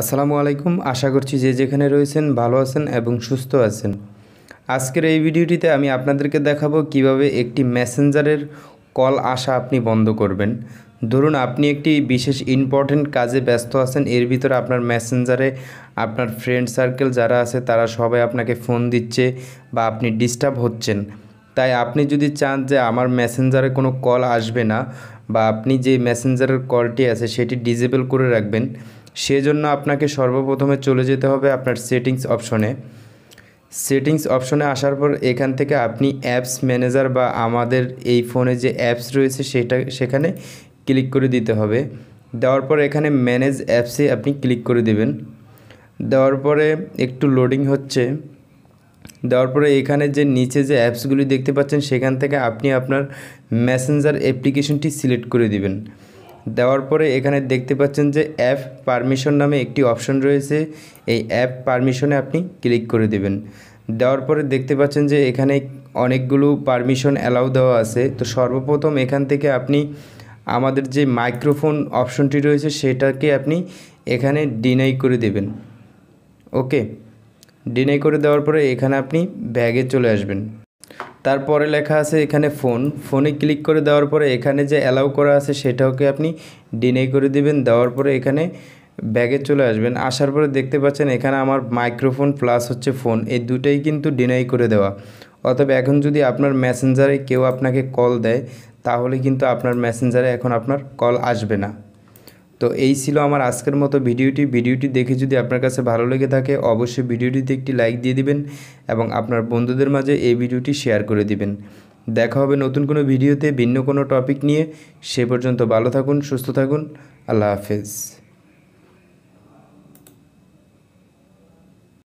আসসালামু আলাইকুম আশা করছি যে যেখানে রয়েছেন ভালো আছেন এবং সুস্থ আছেন আজকের এই ভিডিওটিতে আমি আপনাদেরকে দেখাবো কিভাবে একটি মেসেঞ্জারের কল আসা আপনি বন্ধ করবেন ধরুন আপনি একটি বিশেষ ইম্পর্টেন্ট কাজে ব্যস্ত আছেন এর ভিতরে আপনার মেসেঞ্জারে আপনার ফ্রেন্ড সার্কেল যারা আছে তারা সবাই আপনাকে ফোন দিচ্ছে বা আপনি ডিস্টার্ব হচ্ছেন তাই আপনি যদি চান যে আমার মেসেঞ্জারে কোনো কল আসবে না বা আপনি যে মেসেঞ্জারের কলটি আছে সেটি ডিজেবল করে রাখবেন সেজন্য আপনাকে সর্বপ্রথমে চলে যেতে হবে আপনার সেটিংস অপশনে সেটিংস অপশনে আসার পর এখান থেকে আপনি অ্যাপস ম্যানেজার বা আমাদের এই ফোনে যে অ্যাপস রয়েছে সেটা সেখানে ক্লিক করে দিতে হবে দেওয়ার পর এখানে ম্যানেজ অ্যাপসে আপনি ক্লিক করে দেবেন দেওয়ার পরে একটু লোডিং হচ্ছে দেওয়ার পরে এখানে যে নিচে যে অ্যাপসগুলি দেখতে পাচ্ছেন সেখান থেকে আপনি আপনার মেসেঞ্জার অ্যাপ্লিকেশনটি সিলেক্ট করে দিবেন দেওয়ার পরে এখানে দেখতে পাচ্ছেন যে অ্যাপ পারমিশন নামে একটি অপশন রয়েছে এই অ্যাপ পারমিশনে আপনি ক্লিক করে দেবেন দেওয়ার পরে দেখতে পাচ্ছেন যে এখানে অনেকগুলো পারমিশন অ্যালাউ দেওয়া আছে তো সর্বপ্রথম এখান থেকে আপনি আমাদের যে মাইক্রোফোন অপশনটি রয়েছে সেটাকে আপনি এখানে ডিনাই করে দেবেন ওকে ডিনাই করে দেওয়ার পরে এখানে আপনি ব্যাগে চলে আসবেন তারপরে লেখা আছে এখানে ফোন ফোনে ক্লিক করে দেওয়ার পরে এখানে যে অ্যালাউ করা আছে সেটাওকে আপনি ডিনাই করে দিবেন দেওয়ার পরে এখানে ব্যাগে চলে আসবেন আসার পরে দেখতে পাচ্ছেন এখানে আমার মাইক্রোফোন প্লাস হচ্ছে ফোন এই দুটাই কিন্তু ডিনাই করে দেওয়া অতএব এখন যদি আপনার মেসেঞ্জারে কেউ আপনাকে কল দেয় তাহলে কিন্তু আপনার মেসেঞ্জারে এখন আপনার কল আসবে না তো এই ছিল আমার আজকের মতো ভিডিওটি ভিডিওটি দেখে যদি আপনার কাছে ভালো লেগে থাকে অবশ্যই ভিডিওটিতে একটি লাইক দিয়ে দিবেন এবং আপনার বন্ধুদের মাঝে এই ভিডিওটি শেয়ার করে দিবেন দেখা হবে নতুন কোনো ভিডিওতে ভিন্ন কোনো টপিক নিয়ে সে পর্যন্ত ভালো থাকুন সুস্থ থাকুন আল্লাহ হাফেজ